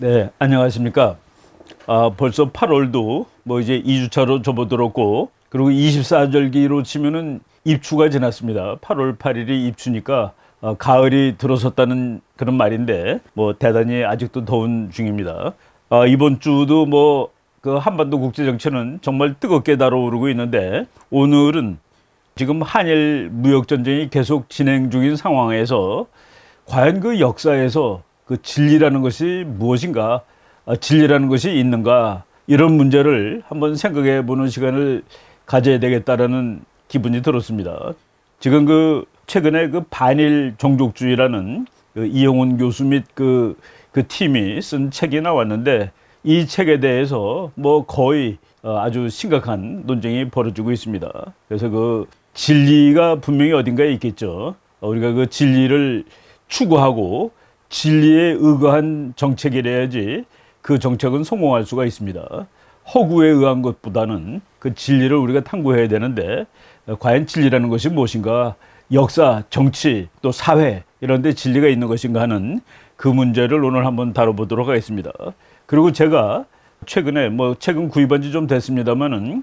네, 안녕하십니까. 아, 벌써 8월도 뭐 이제 2주차로 접어들었고, 그리고 24절기로 치면은 입추가 지났습니다. 8월 8일이 입추니까 아, 가을이 들어섰다는 그런 말인데, 뭐 대단히 아직도 더운 중입니다. 아, 이번 주도 뭐 그 한반도 국제 정치는 정말 뜨겁게 다뤄오르고 있는데, 오늘은 지금 한일 무역 전쟁이 계속 진행 중인 상황에서 과연 그 역사에서 그 진리라는 것이 무엇인가, 아, 진리라는 것이 있는가 이런 문제를 한번 생각해 보는 시간을 가져야 되겠다라는 기분이 들었습니다. 지금 그 최근에 그 반일 종족주의라는 그 이영훈 교수 및그그 그 팀이 쓴 책이 나왔는데 이 책에 대해서 뭐 거의 어, 아주 심각한 논쟁이 벌어지고 있습니다. 그래서 그 진리가 분명히 어딘가에 있겠죠. 우리가 그 진리를 추구하고 진리에 의거한 정책이라야지 그 정책은 성공할 수가 있습니다. 허구에 의한 것보다는 그 진리를 우리가 탐구해야 되는데 어, 과연 진리라는 것이 무엇인가 역사, 정치, 또 사회 이런 데 진리가 있는 것인가 하는 그 문제를 오늘 한번 다뤄보도록 하겠습니다. 그리고 제가 최근에 뭐 최근 구입한 지 좀됐습니다마는이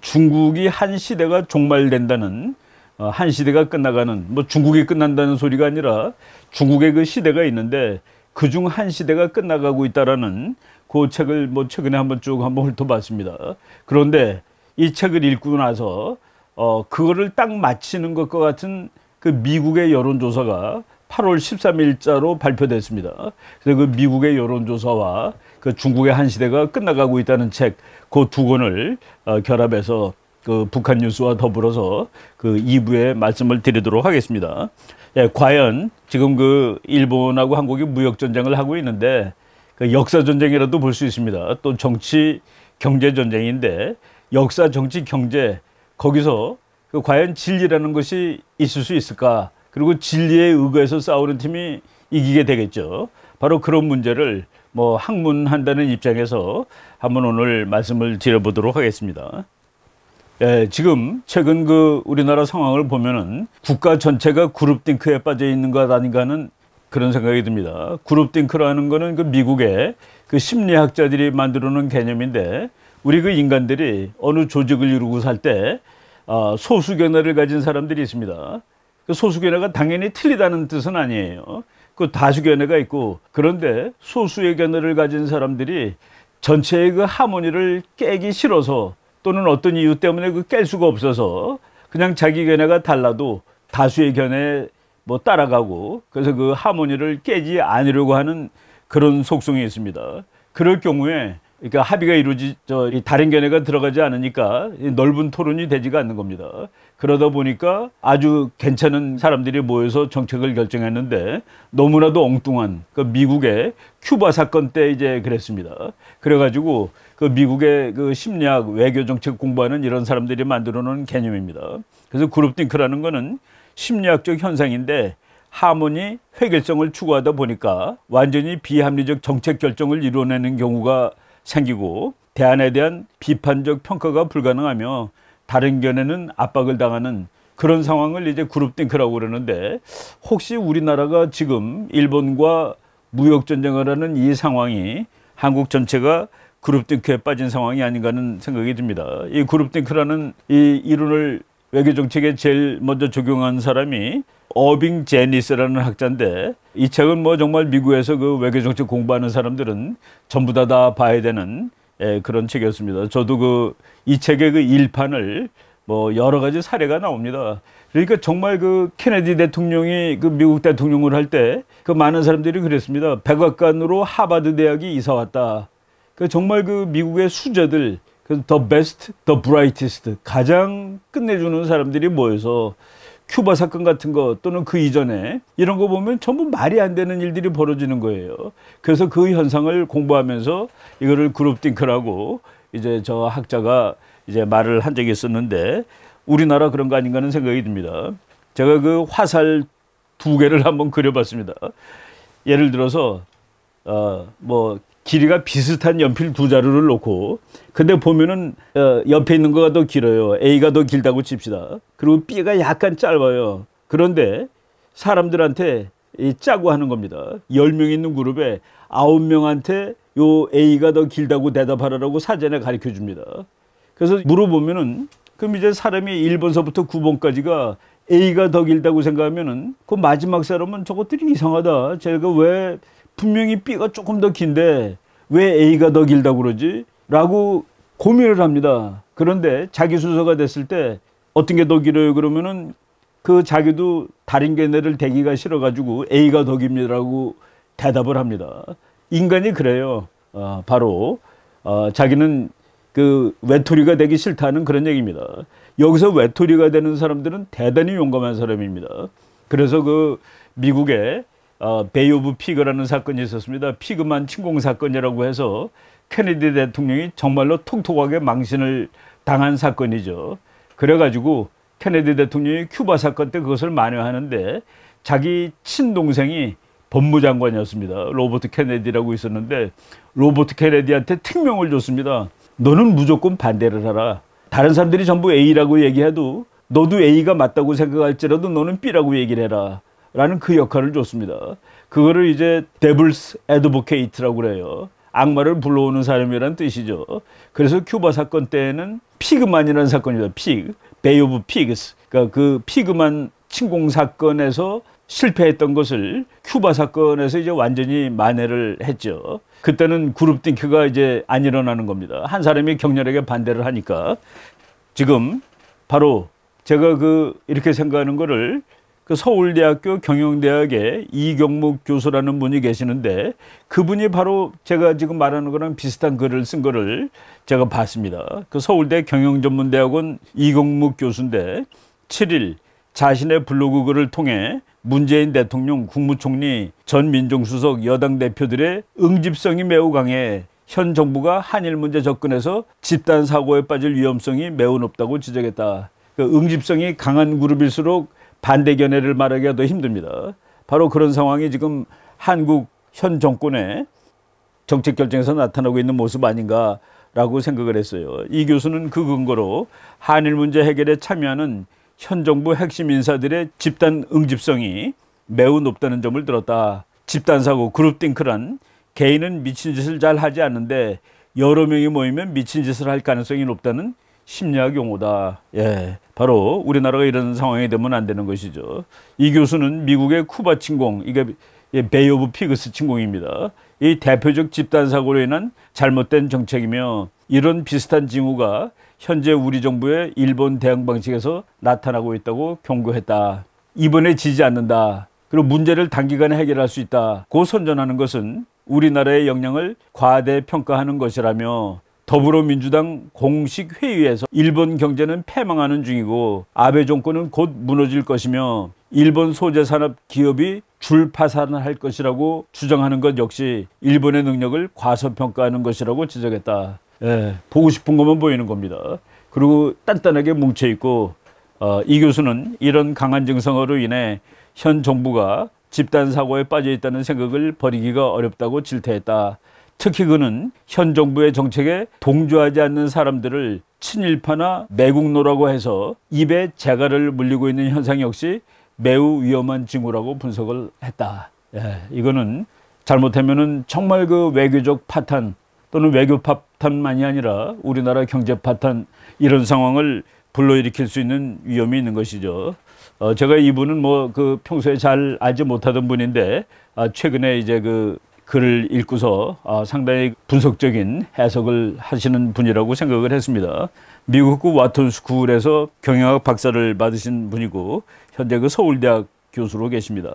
중국이 한 시대가 종말된다는 어, 한 시대가 끝나가는 뭐 중국이 끝난다는 소리가 아니라 중국의 그 시대가 있는데 그 중 한 시대가 끝나가고 있다라는 그 책을 뭐 최근에 한번 쭉 한번 훑어봤습니다. 그런데 이 책을 읽고 나서 어 그거를 딱 맞히는 것과 같은 그 미국의 여론조사가 8월 13일자로 발표됐습니다. 그래서 그 미국의 여론조사와 그 중국의 한 시대가 끝나가고 있다는 책 그 두 권을 어, 결합해서 그 북한 뉴스와 더불어서 그 2부에 말씀을 드리도록 하겠습니다. 예, 과연 지금 그 일본하고 한국이 무역 전쟁을 하고 있는데 그 역사 전쟁이라도 볼 수 있습니다. 또 정치 경제 전쟁인데 역사 정치 경제 거기서 그 과연 진리라는 것이 있을 수 있을까? 그리고 진리에 의거해서 싸우는 팀이 이기게 되겠죠. 바로 그런 문제를 뭐 학문한다는 입장에서 한번 오늘 말씀을 드려보도록 하겠습니다. 예, 지금 최근 그 우리나라 상황을 보면은 국가 전체가 그룹 띵크에 빠져 있는 것 아닌가는 그런 생각이 듭니다. 그룹 띵크라는 거는 그 미국의 그 심리학자들이 만들어 놓은 개념인데 우리 그 인간들이 어느 조직을 이루고 살때 아, 소수 견해를 가진 사람들이 있습니다. 그 소수 견해가 당연히 틀리다는 뜻은 아니에요. 그 다수 견해가 있고 그런데 소수의 견해를 가진 사람들이 전체의 그 하모니를 깨기 싫어서 또는 어떤 이유 때문에 그 깰 수가 없어서 그냥 자기 견해가 달라도 다수의 견해 뭐 따라가고 그래서 그 하모니를 깨지 않으려고 하는 그런 속성이 있습니다. 그럴 경우에 그러니까 합의가 이루어지 저 다른 견해가 들어가지 않으니까 넓은 토론이 되지가 않는 겁니다. 그러다 보니까 아주 괜찮은 사람들이 모여서 정책을 결정했는데 너무나도 엉뚱한 그 미국의 큐바 사건 때 이제 그랬습니다. 그래가지고 그 미국의 그 심리학 외교 정책 공부하는 이런 사람들이 만들어 놓은 개념입니다. 그래서 그룹 띵크라는 거는 심리학적 현상인데 하모니 획일성을 추구하다 보니까 완전히 비합리적 정책 결정을 이뤄내는 경우가 생기고 대안에 대한 비판적 평가가 불가능하며 다른 견해는 압박을 당하는 그런 상황을 이제 그룹 띵크라고 그러는데 혹시 우리나라가 지금 일본과 무역 전쟁을 하는 이 상황이 한국 전체가 그룹 띵크에 빠진 상황이 아닌가 하는 생각이 듭니다. 이 그룹 띵크라는 이 이론을 외교정책에 제일 먼저 적용한 사람이 어빙 제니스라는 학자인데 이 책은 뭐 정말 미국에서 그 외교정책 공부하는 사람들은 전부 다 다 봐야 되는 예, 그런 책이었습니다. 저도 그 이 책의 그 일판을 뭐 여러 가지 사례가 나옵니다. 그러니까 정말 그 케네디 대통령이 그 미국 대통령을 할 때 그 많은 사람들이 그랬습니다. 백악관으로 하버드 대학이 이사 왔다. 그 정말 그 미국의 수제들 그 더 베스트, 더 브라이티스트 가장 끝내주는 사람들이 모여서 큐바 사건 같은 거 또는 그 이전에 이런 거 보면 전부 말이 안 되는 일들이 벌어지는 거예요. 그래서 그 현상을 공부하면서 이거를 그룹 띵크라고 이제 저 학자가 이제 말을 한 적이 있었는데 우리나라 그런 거 아닌가 하는 생각이 듭니다. 제가 그 화살 두 개를 한번 그려봤습니다. 예를 들어서 어뭐 길이가 비슷한 연필 두 자루를 놓고 근데 보면은 어, 옆에 있는 거가 더 길어요. A가 더 길다고 칩시다. 그리고 B가 약간 짧아요. 그런데 사람들한테 이 짜고 하는 겁니다. 열 명 있는 그룹에 아홉 명한테 요 A가 더 길다고 대답하라고 사전에 가르쳐 줍니다. 그래서 물어보면은 그럼 이제 사람이 일번서부터구번까지가 A가 더 길다고 생각하면은 그 마지막 사람은 저것들이 이상하다. 제가 왜 분명히 B가 조금 더 긴데 왜 A가 더 길다고 그러지? 라고 고민을 합니다. 그런데 자기 순서가 됐을 때 어떤 게 더 길어요? 그러면은 그 자기도 다른 견해를 대기가 싫어가지고 A가 더 깁니다라고 대답을 합니다. 인간이 그래요. 어, 바로 어, 자기는 그 외톨이가 되기 싫다는 그런 얘기입니다. 여기서 외톨이가 되는 사람들은 대단히 용감한 사람입니다. 그래서 그 미국의 어, 베이오브 피그라는 사건이 있었습니다. 피그만 침공 사건이라고 해서 케네디 대통령이 정말로 통통하게 망신을 당한 사건이죠. 그래가지고 케네디 대통령이 큐바 사건 때 그것을 만회하는데 자기 친동생이 법무장관이었습니다. 로버트 케네디라고 있었는데 로버트 케네디한테 특명을 줬습니다. 너는 무조건 반대를 하라. 다른 사람들이 전부 A라고 얘기해도 너도 A가 맞다고 생각할지라도 너는 B라고 얘기를 해라. 라는 그 역할을 줬습니다. 그거를 이제 데블스 에드보케이트라고 그래요. 악마를 불러오는 사람이라는 뜻이죠. 그래서 큐바 사건 때에는 피그만이라는 사건이죠. 피그. 베이오브 피그스. 그러니까 그 피그만 침공 사건에서 실패했던 것을 큐바 사건에서 이제 완전히 만회를 했죠. 그때는 그룹 띵크가 이제 안 일어나는 겁니다. 한 사람이 격렬하게 반대를 하니까 지금 바로 제가 그 이렇게 생각하는 거를 그 서울대학교 경영대학의 이경목 교수라는 분이 계시는데 그분이 바로 제가 지금 말하는 거랑 비슷한 글을 쓴 거를 제가 봤습니다. 그 서울대 경영전문대학원 이경목 교수인데 7일 자신의 블로그 글을 통해 문재인 대통령 국무총리 전 민정수석 여당 대표들의 응집성이 매우 강해 현 정부가 한일 문제 접근에서 집단 사고에 빠질 위험성이 매우 높다고 지적했다. 그 응집성이 강한 그룹일수록 반대 견해를 말하기가 더 힘듭니다. 바로 그런 상황이 지금 한국 현 정권의 정책 결정에서 나타나고 있는 모습 아닌가라고 생각을 했어요. 이 교수는 그 근거로 한일 문제 해결에 참여하는 현 정부 핵심 인사들의 집단 응집성이 매우 높다는 점을 들었다. 집단사고 그룹 띵크란 개인은 미친 짓을 잘 하지 않는데 여러 명이 모이면 미친 짓을 할 가능성이 높다는 심리학용어다. 예, 바로 우리나라가 이런 상황이 되면 안 되는 것이죠. 이 교수는 미국의 쿠바 침공, 이게 베이 오브 피그스 침공입니다. 이 대표적 집단 사고로 인한 잘못된 정책이며 이런 비슷한 징후가 현재 우리 정부의 일본 대응 방식에서 나타나고 있다고 경고했다. 이번에 지지 않는다. 그리고 문제를 단기간에 해결할 수 있다. 고 선전하는 것은 우리나라의 역량을 과대평가하는 것이라며 더불어민주당 공식 회의에서 일본 경제는 패망하는 중이고 아베 정권은 곧 무너질 것이며 일본 소재 산업 기업이 줄파산을 할 것이라고 주장하는 것 역시 일본의 능력을 과소평가하는 것이라고 지적했다. 예, 보고 싶은 것만 보이는 겁니다. 그리고 단단하게 뭉쳐 있고 어, 이 교수는 이런 강한 증상으로 인해 현 정부가 집단 사고에 빠져 있다는 생각을 버리기가 어렵다고 질타했다. 특히 그는 현 정부의 정책에 동조하지 않는 사람들을 친일파나 매국노라고 해서 입에 재갈을 물리고 있는 현상 역시 매우 위험한 징후라고 분석을 했다. 예, 이거는 잘못하면은 정말 그 외교적 파탄 또는 외교 파탄만이 아니라 우리나라 경제 파탄 이런 상황을 불러일으킬 수 있는 위험이 있는 것이죠. 어, 제가 이분은 뭐 그 평소에 잘 알지 못하던 분인데 아, 최근에 이제 그 글을 읽고서 아, 상당히 분석적인 해석을 하시는 분이라고 생각을 했습니다. 미국 그 와톤 스쿨에서 경영학 박사를 받으신 분이고 현재 그 서울대학 교수로 계십니다.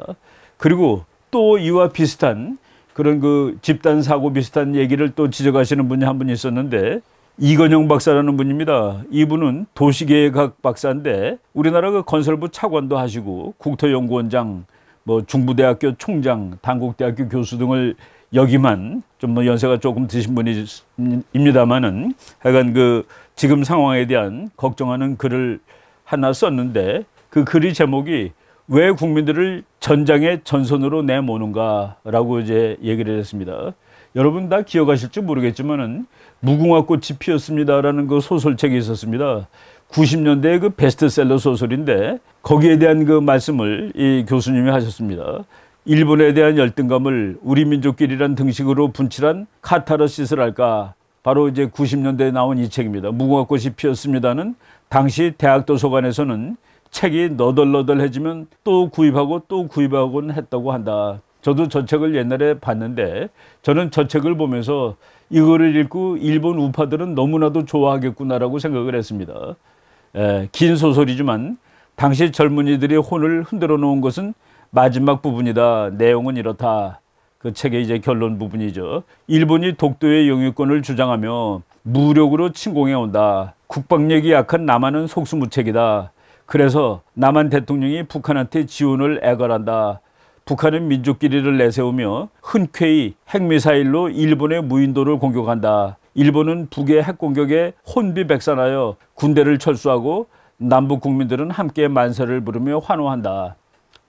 그리고 또 이와 비슷한 그런 그 집단 사고 비슷한 얘기를 또 지적하시는 분이 한 분 있었는데 이건영 박사라는 분입니다. 이분은 도시계획학 박사인데 우리나라 그 건설부 차관도 하시고 국토연구원장 뭐 중부대학교 총장, 단국대학교 교수 등을 여기만 좀뭐 연세가 조금 드신 분입니다만은 이 하여간 그 지금 상황에 대한 걱정하는 글을 하나 썼는데 그 글의 제목이 왜 국민들을 전장의 전선으로 내모는가라고 이제 얘기를 했습니다. 여러분 다 기억하실지 모르겠지만은 무궁화꽃이 피었습니다라는 그 소설책이 있었습니다. 90년대 그 베스트셀러 소설인데 거기에 대한 그 말씀을 이 교수님이 하셨습니다. 일본에 대한 열등감을 우리 민족끼리란 등식으로 분칠한 카타르시스랄까 바로 이제 90년대에 나온 이 책입니다. 무궁화꽃이 피었습니다는 당시 대학 도서관에서는 책이 너덜너덜해지면 또 구입하고 또 구입하곤 했다고 한다. 저도 저 책을 옛날에 봤는데 저는 저 책을 보면서 이거를 읽고 일본 우파들은 너무나도 좋아하겠구나라고 생각을 했습니다. 에, 예, 긴 소설이지만 당시 젊은이들의 혼을 흔들어 놓은 것은 마지막 부분이다. 내용은 이렇다. 그 책의 이제 결론 부분이죠. 일본이 독도의 영유권을 주장하며 무력으로 침공해 온다. 국방력이 약한 남한은 속수무책이다. 그래서 남한 대통령이 북한한테 지원을 애걸한다. 북한은 민족끼리를 내세우며 흔쾌히 핵미사일로 일본의 무인도를 공격한다. 일본은 북의 핵 공격에 혼비백산하여 군대를 철수하고 남북 국민들은 함께 만세를 부르며 환호한다.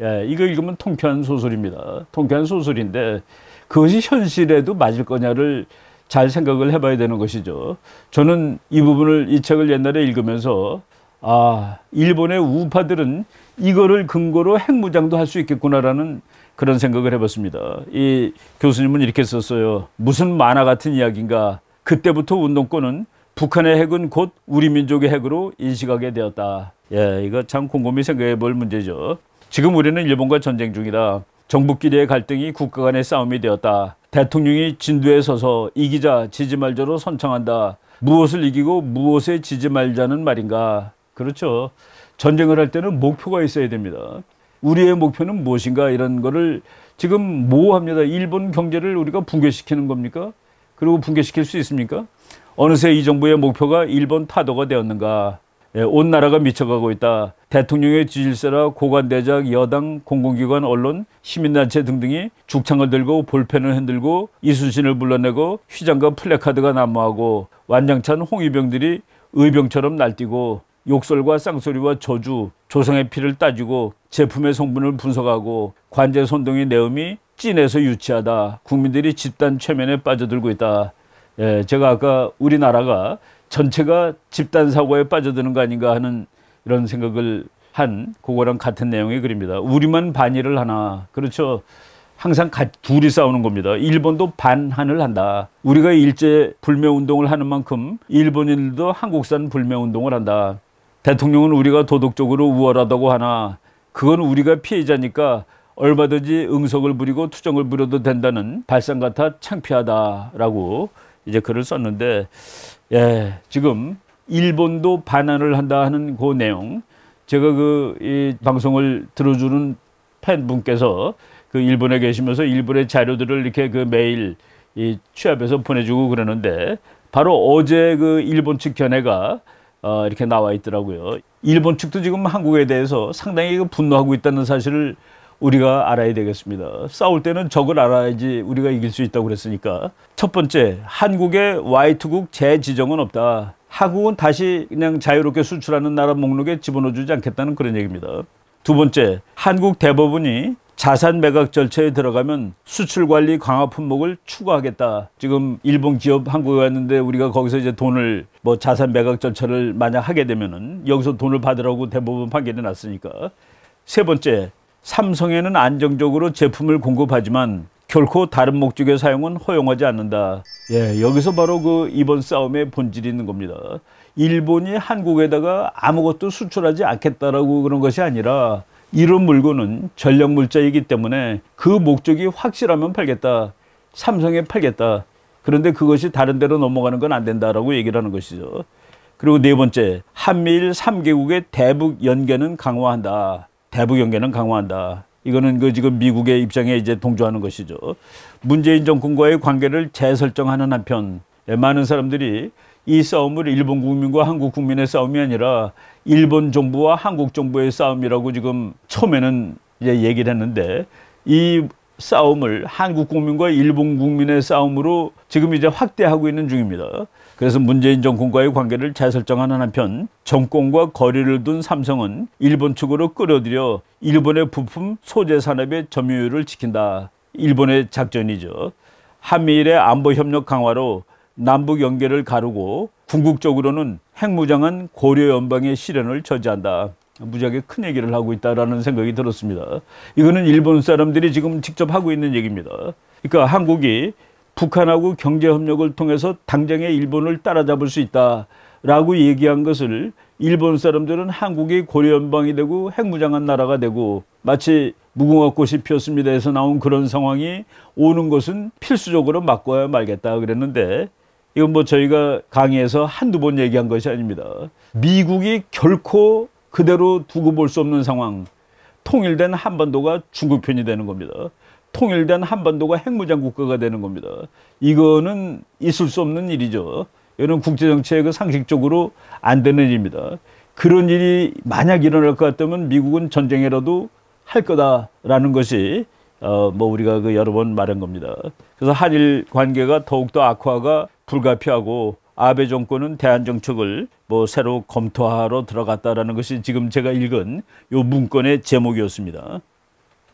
예, 이거 읽으면 통쾌 소설입니다. 통쾌 소설인데 그것이 현실에도 맞을 거냐를 잘 생각을 해봐야 되는 것이죠. 저는 이 부분을 이 책을 옛날에 읽으면서 아 일본의 우파들은 이거를 근거로 핵무장도 할 수 있겠구나라는 그런 생각을 해봤습니다. 이 교수님은 이렇게 썼어요. 무슨 만화 같은 이야기인가 그때부터 운동권은 북한의 핵은 곧 우리 민족의 핵으로 인식하게 되었다. 예, 이거 참 곰곰이 생각해 볼 문제죠. 지금 우리는 일본과 전쟁 중이다. 정부끼리의 갈등이 국가 간의 싸움이 되었다. 대통령이 진두에 서서 이기자 지지 말자로 선창한다. 무엇을 이기고 무엇에 지지 말자는 말인가. 그렇죠. 전쟁을 할 때는 목표가 있어야 됩니다. 우리의 목표는 무엇인가 이런 거를 지금 뭐 합니다. 일본 경제를 우리가 붕괴시키는 겁니까? 그리고 붕괴시킬 수 있습니까? 어느새 이 정부의 목표가 일본 타도가 되었는가. 예, 온 나라가 미쳐가고 있다. 대통령의 지질세라 고관대작, 여당, 공공기관, 언론, 시민단체 등등이 죽창을 들고 볼펜을 흔들고 이순신을 불러내고 휘장과 플래카드가 난무하고 완장찬 홍위병들이 의병처럼 날뛰고 욕설과 쌍소리와 저주, 조상의 피를 따지고 제품의 성분을 분석하고 관제 선동의 내음이 진해서 유치하다. 국민들이 집단 최면에 빠져들고 있다. 예, 제가 아까 우리나라가 전체가 집단 사고에 빠져드는 거 아닌가 하는 이런 생각을 한 그거랑 같은 내용의 글입니다. 우리만 반일을 하나. 그렇죠. 항상 가, 둘이 싸우는 겁니다. 일본도 반한을 한다. 우리가 일제 불매운동을 하는 만큼 일본인들도 한국산 불매운동을 한다. 대통령은 우리가 도덕적으로 우월하다고 하나 그건 우리가 피해자니까 얼마든지 응석을 부리고 투정을 부려도 된다는 발상 같아 창피하다라고 이제 글을 썼는데 예, 지금 일본도 반환을 한다 하는 그 내용 제가 그 이 방송을 들어주는 팬분께서 그 일본에 계시면서 일본의 자료들을 이렇게 그 매일 이 취합해서 보내주고 그러는데 바로 어제 그 일본 측 견해가 어 이렇게 나와 있더라고요. 일본 측도 지금 한국에 대해서 상당히 그 분노하고 있다는 사실을 우리가 알아야 되겠습니다. 싸울 때는 적을 알아야지 우리가 이길 수 있다고 그랬으니까. 첫 번째, 한국의 Y2국 재지정은 없다. 한국은 다시 그냥 자유롭게 수출하는 나라 목록에 집어넣어주지 않겠다는 그런 얘기입니다. 두 번째, 한국 대법원이 자산 매각 절차에 들어가면 수출 관리 강화 품목을 추가하겠다. 지금 일본 기업 한국에 왔는데 우리가 거기서 이제 돈을 뭐 자산 매각 절차를 만약 하게 되면은 여기서 돈을 받으라고 대법원 판결이 났으니까. 세 번째, 삼성에는 안정적으로 제품을 공급하지만 결코 다른 목적의 사용은 허용하지 않는다. 예, 여기서 바로 그 이번 싸움의 본질이 있는 겁니다. 일본이 한국에다가 아무것도 수출하지 않겠다라고 그런 것이 아니라 이런 물건은 전력 물자이기 때문에 그 목적이 확실하면 팔겠다. 삼성에 팔겠다. 그런데 그것이 다른 데로 넘어가는 건 안 된다라고 얘기를 하는 것이죠. 그리고 네 번째, 한미일 삼개국의 대북 연계는 강화한다. 대북 연계는 강화한다. 이거는 그 지금 미국의 입장에 이제 동조하는 것이죠. 문재인 정권과의 관계를 재설정하는 한편 예, 많은 사람들이 이 싸움을 일본 국민과 한국 국민의 싸움이 아니라 일본 정부와 한국 정부의 싸움이라고 지금 처음에는 이제 얘기를 했는데 이 싸움을 한국 국민과 일본 국민의 싸움으로 지금 이제 확대하고 있는 중입니다. 그래서 문재인 정권과의 관계를 재설정하는 한편 정권과 거리를 둔 삼성은 일본 측으로 끌어들여 일본의 부품 소재 산업의 점유율을 지킨다. 일본의 작전이죠. 한미일의 안보 협력 강화로 남북 연계를 가르고 궁극적으로는 핵무장한 고려 연방의 실현을 저지한다. 무지하게 큰 얘기를 하고 있다라는 생각이 들었습니다. 이거는 일본 사람들이 지금 직접 하고 있는 얘기입니다. 그러니까 한국이 북한하고 경제협력을 통해서 당장의 일본을 따라잡을 수 있다라고 얘기한 것을 일본 사람들은 한국이 고려연방이 되고 핵무장한 나라가 되고 마치 무궁화꽃이 피었습니다 해서 나온 그런 상황이 오는 것은 필수적으로 막고야 말겠다 그랬는데 이건 뭐 저희가 강의에서 한두 번 얘기한 것이 아닙니다. 미국이 결코 그대로 두고 볼 수 없는 상황 통일된 한반도가 중국 편이 되는 겁니다. 통일된 한반도가 핵무장 국가가 되는 겁니다. 이거는 있을 수 없는 일이죠. 이는 국제정치의 그 상식적으로 안 되는 일입니다. 그런 일이 만약 일어날 것 같다면 미국은 전쟁이라도 할 거다라는 것이 어, 뭐 우리가 그 여러 번 말한 겁니다. 그래서 한일 관계가 더욱더 악화가 불가피하고 아베 정권은 대한 정책을 뭐 새로 검토하러 들어갔다라는 것이 지금 제가 읽은 요 문건의 제목이었습니다.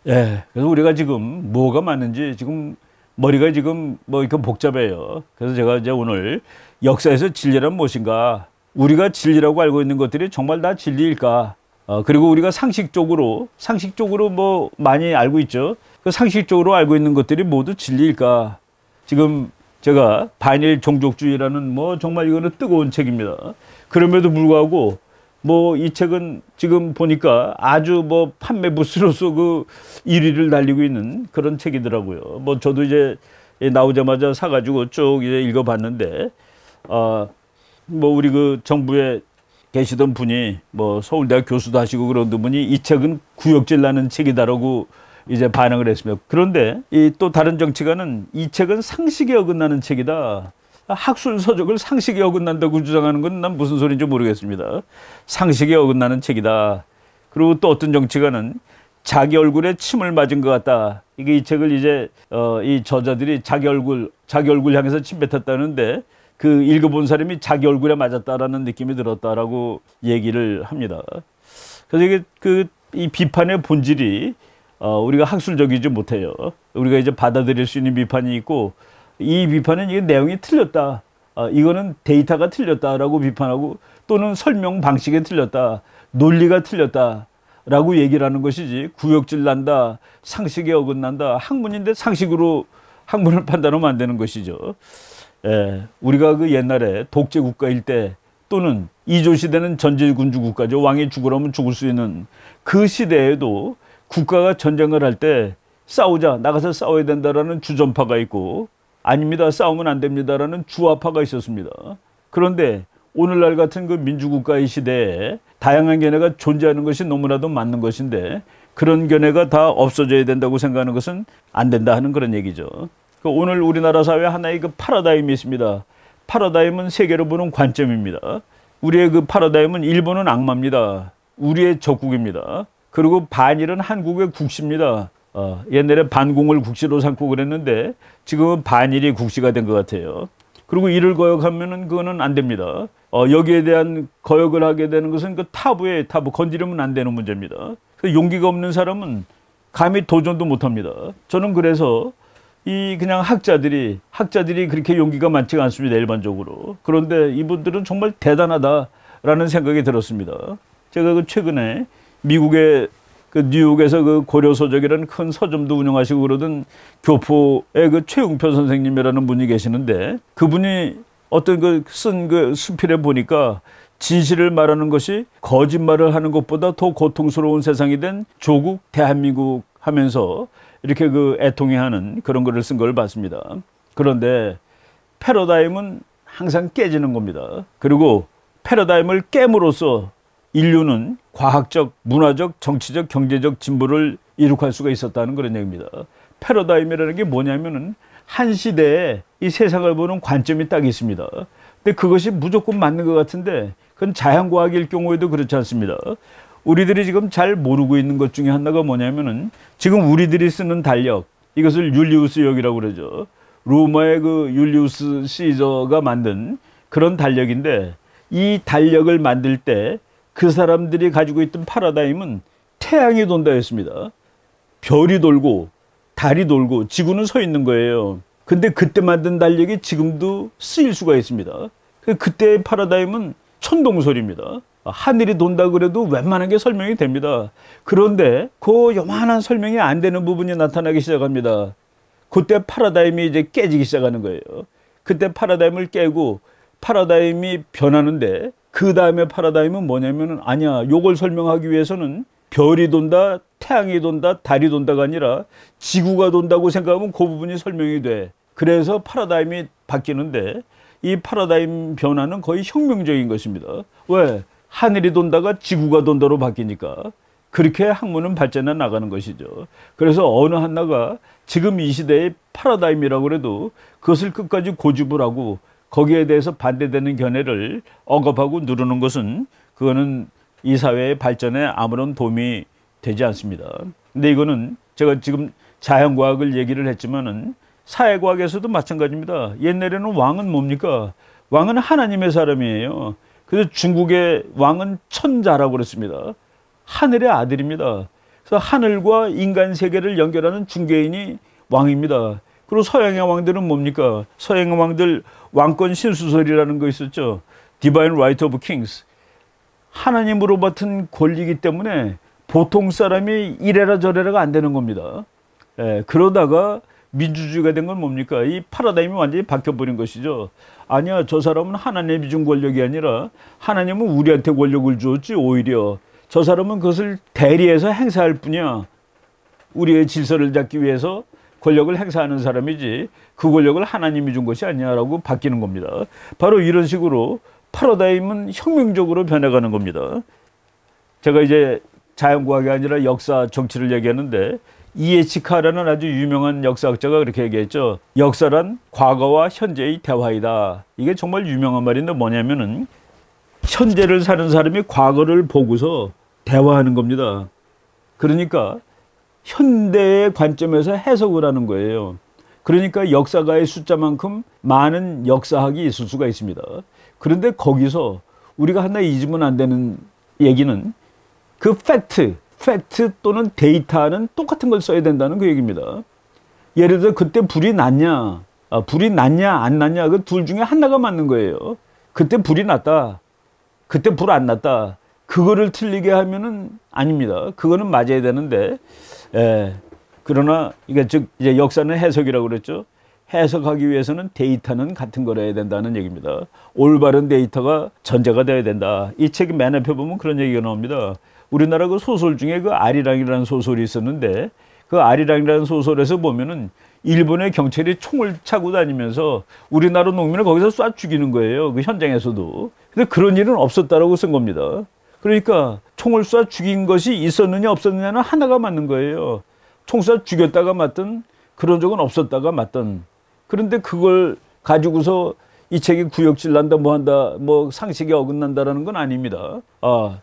예. 그래서 우리가 지금 뭐가 맞는지 지금 머리가 지금 뭐 이렇게 복잡해요. 그래서 제가 이제 오늘 역사에서 진리란 무엇인가? 우리가 진리라고 알고 있는 것들이 정말 다 진리일까? 어, 그리고 우리가 상식적으로 상식적으로 뭐 많이 알고 있죠. 그 상식적으로 알고 있는 것들이 모두 진리일까? 지금 제가 반일 종족주의라는 뭐 정말 이거는 뜨거운 책입니다. 그럼에도 불구하고 뭐이 책은 지금 보니까 아주 뭐 판매 부스로서 그 1위를 달리고 있는 그런 책이더라고요. 뭐 저도 이제 나오자마자 사가지고 쭉 이제 읽어봤는데 어뭐 우리 그 정부에 계시던 분이 뭐 서울대 교수도 하시고 그런 분이 이 책은 구역질 나는 책이다라고 이제 반응을 했습니다. 그런데 이 또 다른 정치가는 이 책은 상식에 어긋나는 책이다. 학술 서적을 상식에 어긋난다고 주장하는 건 난 무슨 소리인지 모르겠습니다. 상식에 어긋나는 책이다. 그리고 또 어떤 정치가는 자기 얼굴에 침을 맞은 것 같다. 이게 이 책을 이제 어, 이 저자들이 자기 얼굴 자기 얼굴 향해서 침 뱉었다는데 그 읽어본 사람이 자기 얼굴에 맞았다라는 느낌이 들었다라고 얘기를 합니다. 그래서 이게 그이 비판의 본질이 어, 우리가 학술적이지 못해요. 우리가 이제 받아들일 수 있는 비판이 있고 이 비판은 이게 내용이 틀렸다. 아, 이거는 데이터가 틀렸다라고 비판하고 또는 설명 방식이 틀렸다. 논리가 틀렸다. 라고 얘기를 하는 것이지 구역질 난다. 상식에 어긋난다. 학문인데 상식으로 학문을 판단하면 안 되는 것이죠. 예, 우리가 그 옛날에 독재 국가일 때 또는 이조 시대는 전제군주 국가죠. 왕이 죽으라면 죽을 수 있는 그 시대에도 국가가 전쟁을 할 때 싸우자 나가서 싸워야 된다라는 주전파가 있고 아닙니다. 싸우면 안 됩니다라는 주화파가 있었습니다. 그런데 오늘날 같은 그 민주국가의 시대에 다양한 견해가 존재하는 것이 너무나도 맞는 것인데 그런 견해가 다 없어져야 된다고 생각하는 것은 안 된다 하는 그런 얘기죠. 그 오늘 우리나라 사회 하나의 그 파라다임이 있습니다. 파라다임은 세계로 보는 관점입니다. 우리의 그 파라다임은 일본은 악마입니다. 우리의 적국입니다. 그리고 반일은 한국의 국시입니다. 어, 옛날에 반공을 국시로 삼고 그랬는데 지금은 반일이 국시가 된 것 같아요. 그리고 이를 거역하면은 그거는 안 됩니다. 어, 여기에 대한 거역을 하게 되는 것은 그 타부에 타부 건드리면 안 되는 문제입니다. 용기가 없는 사람은 감히 도전도 못 합니다. 저는 그래서 이 그냥 학자들이 학자들이 그렇게 용기가 많지가 않습니다 일반적으로 그런데 이분들은 정말 대단하다라는 생각이 들었습니다 제가 그 최근에 미국의 그 뉴욕에서 그 고려서적이라는 큰 서점도 운영하시고 그러던 교포의 그 최웅표 선생님이라는 분이 계시는데 그분이 어떤 그 쓴그 그 수필에 보니까 진실을 말하는 것이 거짓말을 하는 것보다 더 고통스러운 세상이 된 조국 대한민국 하면서 이렇게 그 애통해하는 그런 글을 쓴 걸 봤습니다. 그런데 패러다임은 항상 깨지는 겁니다. 그리고 패러다임을 깨므로써 인류는 과학적, 문화적, 정치적, 경제적 진보를 이룩할 수가 있었다는 그런 얘기입니다. 패러다임이라는 게 뭐냐면은 한 시대에 이 세상을 보는 관점이 딱 있습니다. 근데 그것이 무조건 맞는 것 같은데 그건 자연과학일 경우에도 그렇지 않습니다. 우리들이 지금 잘 모르고 있는 것 중에 하나가 뭐냐면은 지금 우리들이 쓰는 달력 이것을 율리우스 역이라고 그러죠. 로마의 그 율리우스 시저가 만든 그런 달력인데 이 달력을 만들 때그 사람들이 가지고 있던 파라다임은 태양이 돈다였습니다. 별이 돌고 달이 돌고 지구는 서 있는 거예요. 근데 그때 만든 달력이 지금도 쓰일 수가 있습니다. 그 그때의 파라다임은 천동설입니다. 하늘이 돈다 그래도 웬만한 게 설명이 됩니다. 그런데 그 요만한 설명이 안 되는 부분이 나타나기 시작합니다. 그때 파라다임이 이제 깨지기 시작하는 거예요. 그때 파라다임을 깨고 파라다임이 변하는데 그 다음에 파라다임은 뭐냐면은 아니야 요걸 설명하기 위해서는 별이 돈다 태양이 돈다 달이 돈다가 아니라 지구가 돈다고 생각하면 그 부분이 설명이 돼 그래서 파라다임이 바뀌는데 이 파라다임 변화는 거의 혁명적인 것입니다 왜 하늘이 돈다가 지구가 돈다로 바뀌니까 그렇게 학문은 발전해 나가는 것이죠. 그래서 어느 하나가 지금 이 시대의 파라다임이라고 해도 그것을 끝까지 고집을 하고 거기에 대해서 반대되는 견해를 억압하고 누르는 것은 그거는 이 사회의 발전에 아무런 도움이 되지 않습니다. 근데 이거는 제가 지금 자연과학을 얘기를 했지만은 사회과학에서도 마찬가지입니다. 옛날에는 왕은 뭡니까? 왕은 하나님의 사람이에요. 그래서 중국의 왕은 천자라고 그랬습니다. 하늘의 아들입니다. 그래서 하늘과 인간 세계를 연결하는 중개인이 왕입니다. 그리고 서양의 왕들은 뭡니까? 서양 의 왕들 왕권 신수설이라는 거 있었죠. 디바인 라이트 오브 킹스. 하나님으로 받은 권리이기 때문에 보통 사람이 이래라 저래라가 안 되는 겁니다. 예, 그러다가 민주주의가 된 건 뭡니까? 이 파라다임이 완전히 바뀌어버린 것이죠. 아니야, 저 사람은 하나님이 준 권력이 아니라 하나님은 우리한테 권력을 주었지, 오히려. 저 사람은 그것을 대리해서 행사할 뿐이야. 우리의 질서를 잡기 위해서 권력을 행사하는 사람이지 그 권력을 하나님이 준 것이 아니냐라고 바뀌는 겁니다. 바로 이런 식으로 파라다임은 혁명적으로 변해가는 겁니다. 제가 이제 자연과학이 아니라 역사 정치를 얘기하는데 이에치카라는 아주 유명한 역사학자가 그렇게 얘기했죠. 역사란 과거와 현재의 대화이다. 이게 정말 유명한 말인데 뭐냐면은 현재를 사는 사람이 과거를 보고서 대화하는 겁니다. 그러니까 현대의 관점에서 해석을 하는 거예요. 그러니까 역사가의 숫자만큼 많은 역사학이 있을 수가 있습니다. 그런데 거기서 우리가 하나 잊으면 안 되는 얘기는 그 팩트, 팩트 또는 데이터는 똑같은 걸 써야 된다는 그 얘기입니다. 예를 들어 그때 불이 났냐, 아, 불이 났냐 안 났냐 그 둘 중에 하나가 맞는 거예요. 그때 불이 났다. 그때 불 안 났다. 그거를 틀리게 하면은 아닙니다. 그거는 맞아야 되는데 예. 그러나 이게 즉 이제 역사는 해석이라고 그랬죠. 해석하기 위해서는 데이터는 같은 거라야 된다는 얘기입니다. 올바른 데이터가 전제가 되어야 된다. 이 책의 맨 앞에 보면 그런 얘기가 나옵니다. 우리나라 그 소설 중에 그 아리랑이라는 소설이 있었는데 그 아리랑이라는 소설에서 보면은 일본의 경찰이 총을 차고 다니면서 우리나라 농민을 거기서 쏴 죽이는 거예요. 그 현장에서도. 근데 그런 일은 없었다라고 쓴 겁니다. 그러니까 총을 쏴 죽인 것이 있었느냐 없었느냐는 하나가 맞는 거예요. 총 쏴 죽였다가 맞든 그런 적은 없었다가 맞든 그런데 그걸 가지고서 이 책이 구역질 난다 뭐 한다 뭐 상식에 어긋난다라는 건 아닙니다. 아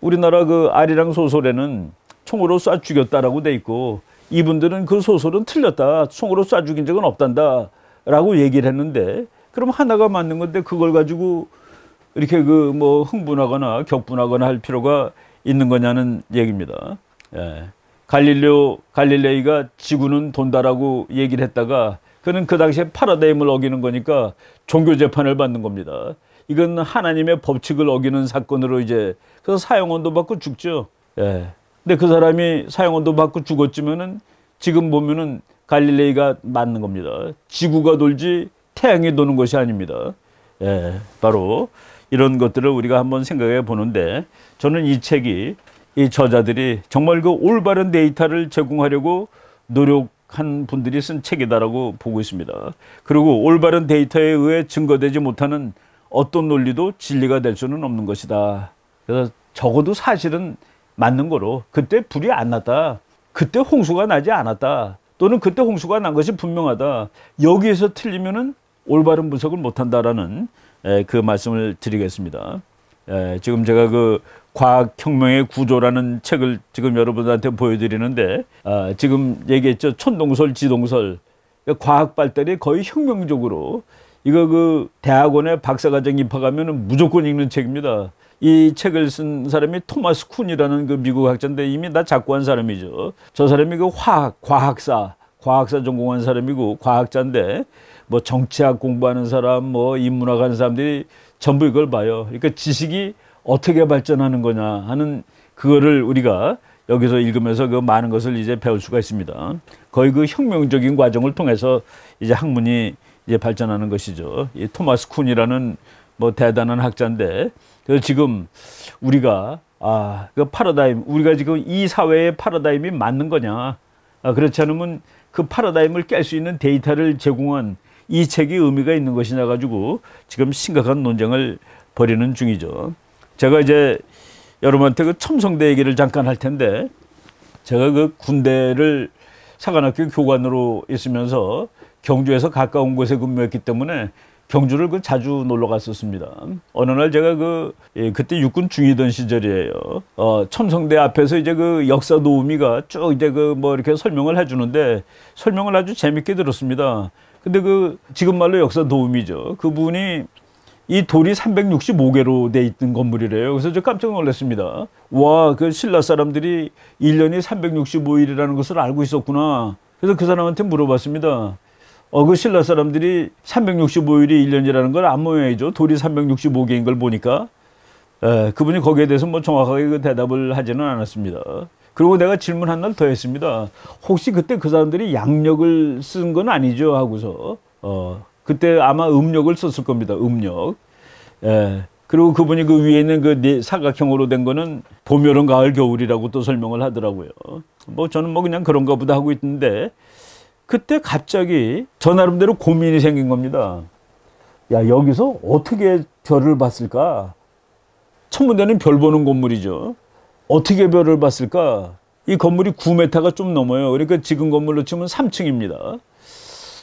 우리나라 그 아리랑 소설에는 총으로 쏴 죽였다라고 돼 있고 이분들은 그 소설은 틀렸다 총으로 쏴 죽인 적은 없단다라고 얘기를 했는데 그럼 하나가 맞는 건데 그걸 가지고 이렇게 그 뭐 흥분하거나 격분하거나 할 필요가 있는 거냐는 얘기입니다. 예. 갈릴레오 갈릴레이가 지구는 돈다라고 얘기를 했다가 그는 그 당시에 파라다임을 어기는 거니까 종교 재판을 받는 겁니다. 이건 하나님의 법칙을 어기는 사건으로 이제 그래서 사형원도 받고 죽죠. 예. 근데 그 사람이 사형원도 받고 죽었지면은 지금 보면은 갈릴레이가 맞는 겁니다. 지구가 돌지 태양이 도는 것이 아닙니다. 예. 바로 이런 것들을 우리가 한번 생각해 보는데 저는 이 책이 이 저자들이 정말 그 올바른 데이터를 제공하려고 노력한 분들이 쓴 책이다라고 보고 있습니다. 그리고 올바른 데이터에 의해 증거되지 못하는 어떤 논리도 진리가 될 수는 없는 것이다. 그래서 적어도 사실은 맞는 거로 그때 불이 안 났다. 그때 홍수가 나지 않았다. 또는 그때 홍수가 난 것이 분명하다. 여기에서 틀리면은 올바른 분석을 못 한다라는 예, 그 말씀을 드리겠습니다. 예, 지금 제가 그 과학혁명의 구조라는 책을 지금 여러분들한테 보여드리는데 아, 지금 얘기했죠. 천동설, 지동설. 그 과학 발달이 거의 혁명적으로 이거 그 대학원에 박사과정 입학하면 무조건 읽는 책입니다. 이 책을 쓴 사람이 토마스 쿤이라는 그 미국 학자인데 이미 다 작고한 사람이죠. 저 사람이 그 화학, 과학사, 과학사 전공한 사람이고 과학자인데 뭐 정치학 공부하는 사람, 뭐 인문학 하는 사람들이 전부 이걸 봐요. 그러니까 지식이 어떻게 발전하는 거냐 하는 그거를 우리가 여기서 읽으면서 그 많은 것을 이제 배울 수가 있습니다. 거의 그 혁명적인 과정을 통해서 이제 학문이 이제 발전하는 것이죠. 이 토마스 쿤이라는 뭐 대단한 학자인데 그래서 지금 우리가 아, 그 파라다임 우리가 지금 이 사회의 파라다임이 맞는 거냐? 아, 그렇지 않으면 그 파라다임을 깰 수 있는 데이터를 제공한 이 책이 의미가 있는 것이냐 가지고 지금 심각한 논쟁을 벌이는 중이죠. 제가 이제 여러분한테 그 첨성대 얘기를 잠깐 할 텐데 제가 그 군대를 사관학교 교관으로 있으면서 경주에서 가까운 곳에 근무했기 때문에 경주를 그 자주 놀러 갔었습니다. 어느 날 제가 그 예, 그때 육군 중이던 시절이에요. 어, 첨성대 앞에서 이제 그 역사 노우미가 쭉 이제 그 뭐 이렇게 설명을 해주는데 설명을 아주 재밌게 들었습니다. 근데 그 지금 말로 역사 노우미죠. 그분이 이 돌이 365개로 돼 있던 건물이래요. 그래서 저 깜짝 놀랐습니다. 와, 그 신라 사람들이 1년이 365일이라는 것을 알고 있었구나. 그래서 그 사람한테 물어봤습니다. 어, 그 신라 사람들이 365일이 1년이라는 걸 안 모양이죠. 돌이 365개인 걸 보니까. 에, 그분이 거기에 대해서 뭐 정확하게 그 대답을 하지는 않았습니다. 그리고 내가 질문 한 날 더 했습니다. 혹시 그때 그 사람들이 양력을 쓴 건 아니죠? 하고서. 어, 그때 아마 음력을 썼을 겁니다. 음력. 에, 그리고 그분이 그 위에 있는 그 네 사각형으로 된 거는 봄, 여름, 가을, 겨울이라고 또 설명을 하더라고요. 뭐 저는 뭐 그냥 그런가 보다 하고 있는데 그때 갑자기 저 나름대로 고민이 생긴 겁니다. 야, 여기서 어떻게 별을 봤을까? 천문대는 별 보는 건물이죠. 어떻게 별을 봤을까? 이 건물이 9m가 좀 넘어요. 그러니까 지금 건물로 치면 3층입니다.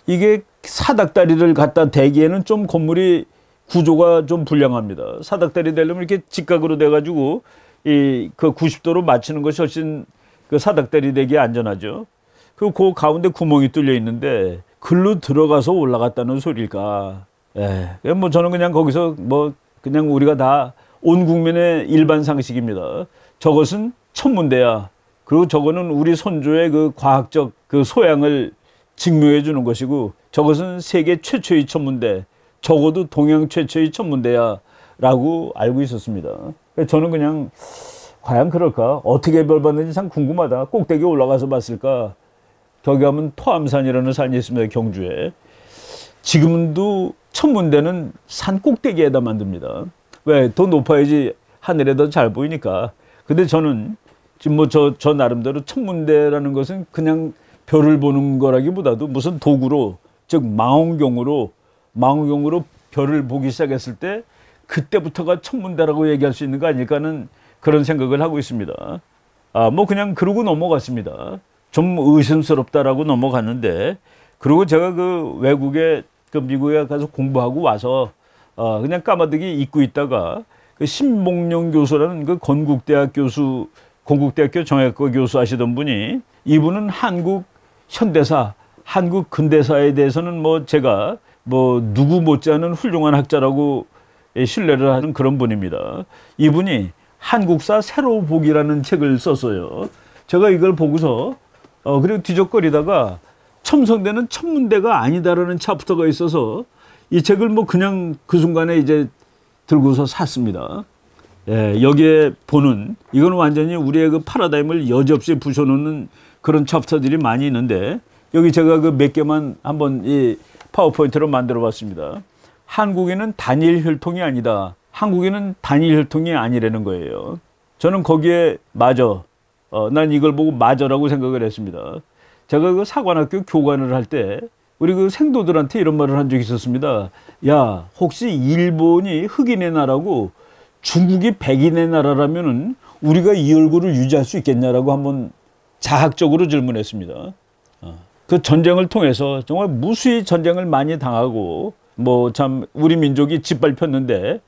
이게 사닥다리를 갖다 대기에는 좀 건물이 구조가 좀 불량합니다. 사닥다리 되려면 이렇게 직각으로 돼가지고 이 그 90도로 맞추는 것이 훨씬 그 사닥다리 대기에 안전하죠. 그리고 그 가운데 구멍이 뚫려 있는데 글로 들어가서 올라갔다는 소리일까. 예. 뭐 저는 그냥 거기서 뭐 그냥 우리가 다 온 국민의 일반 상식입니다. 저것은 천문대야. 그리고 저거는 우리 선조의 그 과학적 그 소양을 증명해 주는 것이고 저것은 세계 최초의 천문대. 적어도 동양 최초의 천문대야. 라고 알고 있었습니다. 저는 그냥 과연 그럴까? 어떻게 벌 받는지 참 궁금하다. 꼭대기 올라가서 봤을까? 저기 가면 토암산이라는 산이 있습니다. 경주에. 지금도 천문대는 산 꼭대기에다 만듭니다. 왜? 더 높아야지 하늘에 더 잘 보이니까. 근데 저는 지금 뭐 저, 저 나름대로 천문대라는 것은 그냥 별을 보는 거라기보다도 무슨 도구로, 즉 망원경으로, 망원경으로 별을 보기 시작했을 때 그때부터가 천문대라고 얘기할 수 있는 거 아닐까 하는 그런 생각을 하고 있습니다. 아, 뭐 그냥 그러고 넘어갔습니다. 좀 의심스럽다라고 넘어갔는데 그리고 제가 그 외국에 그 미국에 가서 공부하고 와서 어 그냥 까마득이 잊고 있다가 그 신봉룡 교수라는 그 건국대학 교수 건국대학교 정외과 교수 하시던 분이 이분은 한국 현대사 한국 근대사에 대해서는 뭐 제가 뭐 누구 못지않은 훌륭한 학자라고 예, 신뢰를 하는 그런 분입니다. 이분이 한국사 새로 보기라는 책을 썼어요. 제가 이걸 보고서 어, 그리고 뒤적거리다가 첨성대는 천문대가 아니다라는 차프터가 있어서 이 책을 뭐 그냥 그 순간에 이제 들고서 샀습니다. 예, 여기에 보는 이건 완전히 우리의 그 파라다임을 여지없이 부셔놓는 그런 챕터들이 많이 있는데 여기 제가 그 몇 개만 한번 이 파워포인트로 만들어 봤습니다. 한국에는 단일 혈통이 아니다. 한국에는 단일 혈통이 아니라는 거예요. 저는 거기에 맞아. 어, 난 이걸 보고 맞아라고 생각을 했습니다. 제가 그 사관학교 교관을 할 때 우리 그 생도들한테 이런 말을 한 적이 있었습니다. 야, 혹시 일본이 흑인의 나라고 중국이 백인의 나라라면은 우리가 이 얼굴을 유지할 수 있겠냐라고 한번 자학적으로 질문했습니다. 어, 그 전쟁을 통해서 정말 무수히 전쟁을 많이 당하고 뭐 참 우리 민족이 짓밟혔는데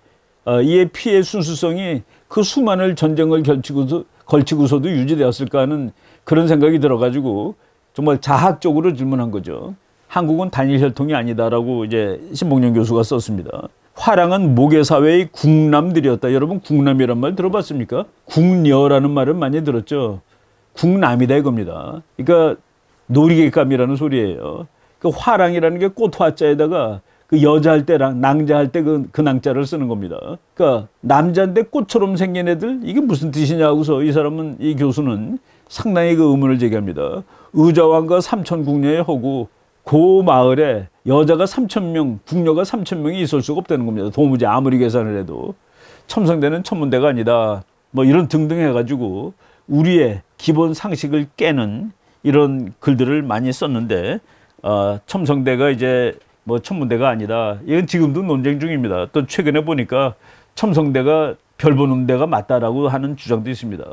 어, 이에 피해 순수성이 그 수많은 전쟁을 결치고서 걸치구서도 유지되었을까 하는 그런 생각이 들어가지고 정말 자학적으로 질문한 거죠. 한국은 단일 혈통이 아니다라고 이제 신봉년 교수가 썼습니다. 화랑은 모계 사회의 국남들이었다. 여러분 국남이란 말 들어봤습니까? 국녀라는 말은 많이 들었죠. 국남이다 이겁니다. 그러니까 놀이객감이라는 소리예요. 그 화랑이라는 게 꽃화자에다가 그 여자 할 때랑 낭자 할 때그그 그 낭자를 쓰는 겁니다. 그러니까 남자인데 꽃처럼 생긴 애들 이게 무슨 뜻이냐고서 이 사람은 이 교수는 상당히 그 의문을 제기합니다. 의자왕과 삼천 궁녀의 허구 고 마을에 여자가 삼천 명 궁녀가 삼천 명이 있을 수가 없다는 겁니다. 도무지 아무리 계산을 해도 첨성대는 천문대가 아니다. 뭐 이런 등등 해가지고 우리의 기본 상식을 깨는 이런 글들을 많이 썼는데 어, 첨성대가 이제 뭐 천문대가 아니다. 이건 지금도 논쟁 중입니다. 또 최근에 보니까 첨성대가 별 보는 데가 맞다라고 하는 주장도 있습니다.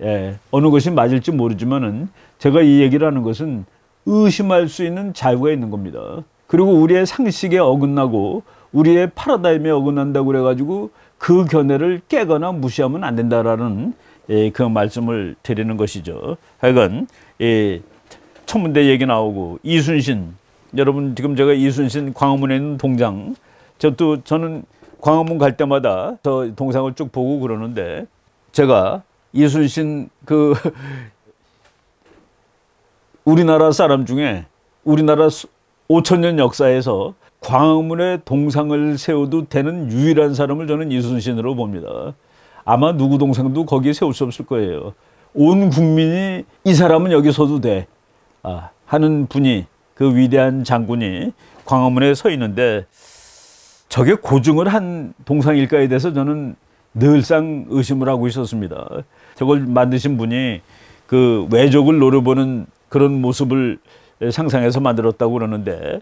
예, 어느 것이 맞을지 모르지만은 제가 이 얘기를 하는 것은 의심할 수 있는 자유가 있는 겁니다. 그리고 우리의 상식에 어긋나고 우리의 파라다임에 어긋난다고 그래가지고 그 견해를 깨거나 무시하면 안 된다라는 예, 그 말씀을 드리는 것이죠. 하여간 예, 천문대 얘기 나오고 이순신 여러분 지금 제가 이순신 광화문에 있는 동장 저도 저는 광화문 갈 때마다 저 동상을 쭉 보고 그러는데 제가 이순신 그 우리나라 사람 중에 우리나라 5천년 역사에서 광화문에 동상을 세워도 되는 유일한 사람을 저는 이순신으로 봅니다. 아마 누구 동상도 거기에 세울 수 없을 거예요. 온 국민이 이 사람은 여기 서도 돼 아, 하는 분이 그 위대한 장군이 광화문에 서 있는데 저게 고증을 한 동상일까에 대해서 저는 늘상 의심을 하고 있었습니다. 저걸 만드신 분이 그 외적을 노려보는 그런 모습을 상상해서 만들었다고 그러는데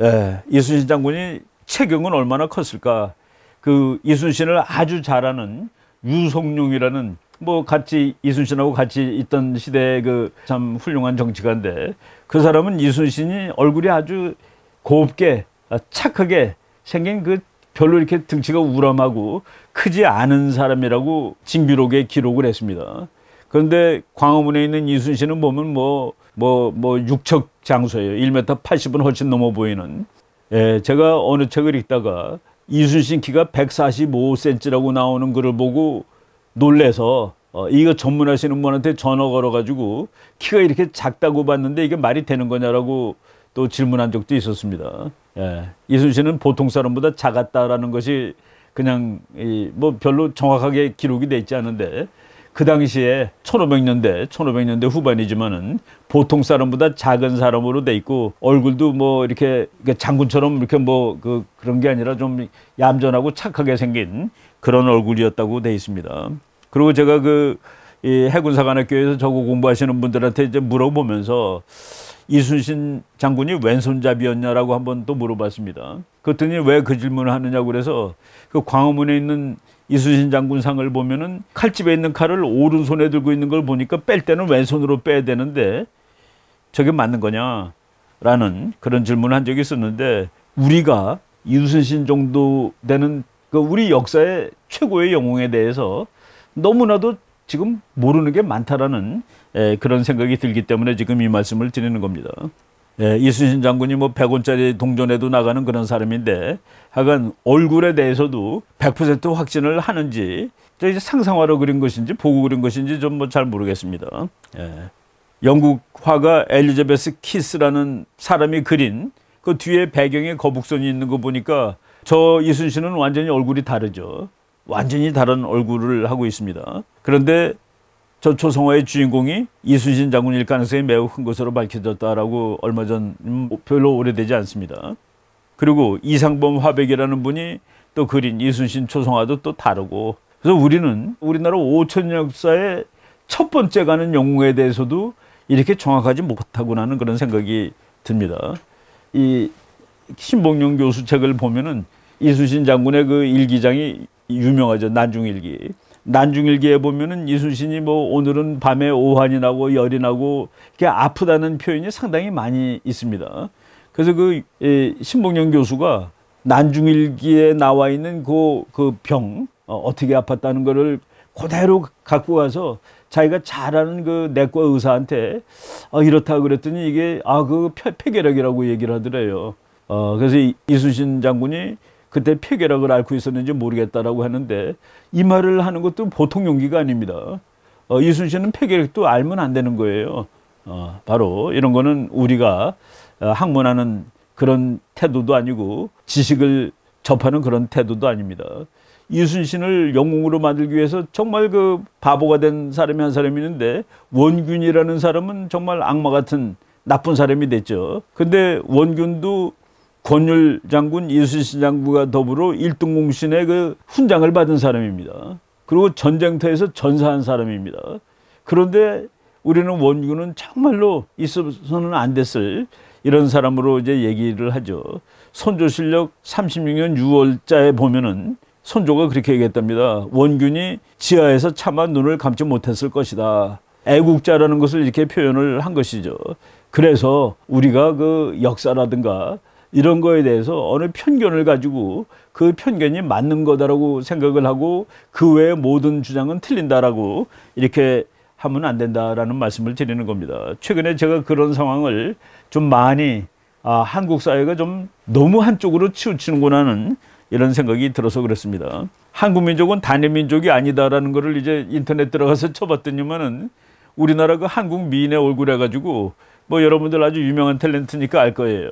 예, 이순신 장군이 체격은 얼마나 컸을까? 그 이순신을 아주 잘 아는 유성룡이라는 뭐 같이 이순신하고 같이 있던 시대에그참 훌륭한 정치가인데 그 사람은 이순신이 얼굴이 아주 곱게 아, 착하게 생긴 그 별로 이렇게 등치가 우람하고 크지 않은 사람이라고 징비록에 기록을 했습니다. 그런데 광화문에 있는 이순신은 보면 뭐, 뭐, 뭐, 육척 장소예요. 1m 80은 훨씬 넘어 보이는. 예, 제가 어느 책을 읽다가 이순신 키가 145cm라고 나오는 글을 보고 놀래서 어, 이거 전문하시는 분한테 전화 걸어가지고 키가 이렇게 작다고 봤는데 이게 말이 되는 거냐라고 또 질문한 적도 있었습니다. 예. 이순신은 보통 사람보다 작았다라는 것이 그냥 이, 뭐 별로 정확하게 기록이 돼 있지 않은데 그 당시에 1500년대, 1500년대 후반이지만은 보통 사람보다 작은 사람으로 돼 있고 얼굴도 뭐 이렇게 장군처럼 이렇게 뭐 그 그런 게 아니라 좀 얌전하고 착하게 생긴 그런 얼굴이었다고 돼 있습니다. 그리고 제가 그 해군사관학교에서 저거 공부하시는 분들한테 이제 물어보면서 이순신 장군이 왼손잡이였냐라고 한번 또 물어봤습니다. 그랬더니 왜 그 질문을 하느냐고 그래서 그 광화문에 있는 이순신 장군 상을 보면은 칼집에 있는 칼을 오른손에 들고 있는 걸 보니까 뺄 때는 왼손으로 빼야 되는데 저게 맞는 거냐라는 그런 질문을 한 적이 있었는데 우리가 이순신 정도 되는 그 우리 역사의 최고의 영웅에 대해서 너무나도 지금 모르는 게 많다라는 에, 그런 생각이 들기 때문에 지금 이 말씀을 드리는 겁니다. 예, 이순신 장군이 뭐 100원짜리 동전에도 나가는 그런 사람인데 하여간 얼굴에 대해서도 100% 확신을 하는지 이제 상상화로 그린 것인지 보고 그린 것인지 좀 뭐 잘 모르겠습니다. 예. 영국 화가 엘리자베스 키스라는 사람이 그린 그 뒤에 배경에 거북선이 있는 거 보니까 저 이순신은 완전히 얼굴이 다르죠. 완전히 다른 얼굴을 하고 있습니다. 그런데 저 초성화의 주인공이 이순신 장군일 가능성이 매우 큰 것으로 밝혀졌다라고 얼마 전 별로 오래되지 않습니다. 그리고 이상범 화백이라는 분이 또 그린 이순신 초성화도 또 다르고 그래서 우리는 우리나라 5천 역사의 첫 번째 가는 영웅에 대해서도 이렇게 정확하지 못하구나 하는 그런 생각이 듭니다. 이 신봉룡 교수 책을 보면은 이순신 장군의 그 일기장이 유명하죠. 난중일기. 난중일기에 보면은 이순신이 뭐 오늘은 밤에 오한이 나고 열이 나고 이렇게 아프다는 표현이 상당히 많이 있습니다. 그래서 그 신봉영 교수가 난중일기에 나와 있는 그 그 병 어, 어떻게 아팠다는 거를 그대로 갖고 가서 자기가 잘 아는 그 내과 의사한테 어, 이렇다 그랬더니 이게 아 그폐결력이라고 얘기를 하더래요. 어, 그래서 이순신 장군이 그때 폐결핵을 앓고 있었는지 모르겠다라고 하는데 이 말을 하는 것도 보통 용기가 아닙니다. 어, 이순신은 폐결핵도 알면 안 되는 거예요. 어, 바로 이런 거는 우리가 어, 학문하는 그런 태도도 아니고 지식을 접하는 그런 태도도 아닙니다. 이순신을 영웅으로 만들기 위해서 정말 그 바보가 된 사람이 한 사람이 있는데 원균이라는 사람은 정말 악마 같은 나쁜 사람이 됐죠. 근데 원균도 권율 장군, 이순신 장군과 더불어 일등 공신의 그 훈장을 받은 사람입니다. 그리고 전쟁터에서 전사한 사람입니다. 그런데 우리는 원균은 정말로 있어서는 안 됐을 이런 사람으로 이제 얘기를 하죠. 선조 실력 36년 6월자에 보면은 선조가 그렇게 얘기했답니다. 원균이 지하에서 차마 눈을 감지 못했을 것이다. 애국자라는 것을 이렇게 표현을 한 것이죠. 그래서 우리가 그 역사라든가 이런 거에 대해서 어느 편견을 가지고 그 편견이 맞는 거다라고 생각을 하고 그 외의 모든 주장은 틀린다라고 이렇게 하면 안 된다라는 말씀을 드리는 겁니다. 최근에 제가 그런 상황을 좀 많이 아, 한국 사회가 좀 너무 한쪽으로 치우치는구나는 하 이런 생각이 들어서 그렇습니다. 한국 민족은 단일 민족이 아니다라는 거를 이제 인터넷 들어가서 쳐봤더니만은 우리나라 그 한국 미인의 얼굴 해가지고 뭐 여러분들 아주 유명한 탤런트니까 알 거예요.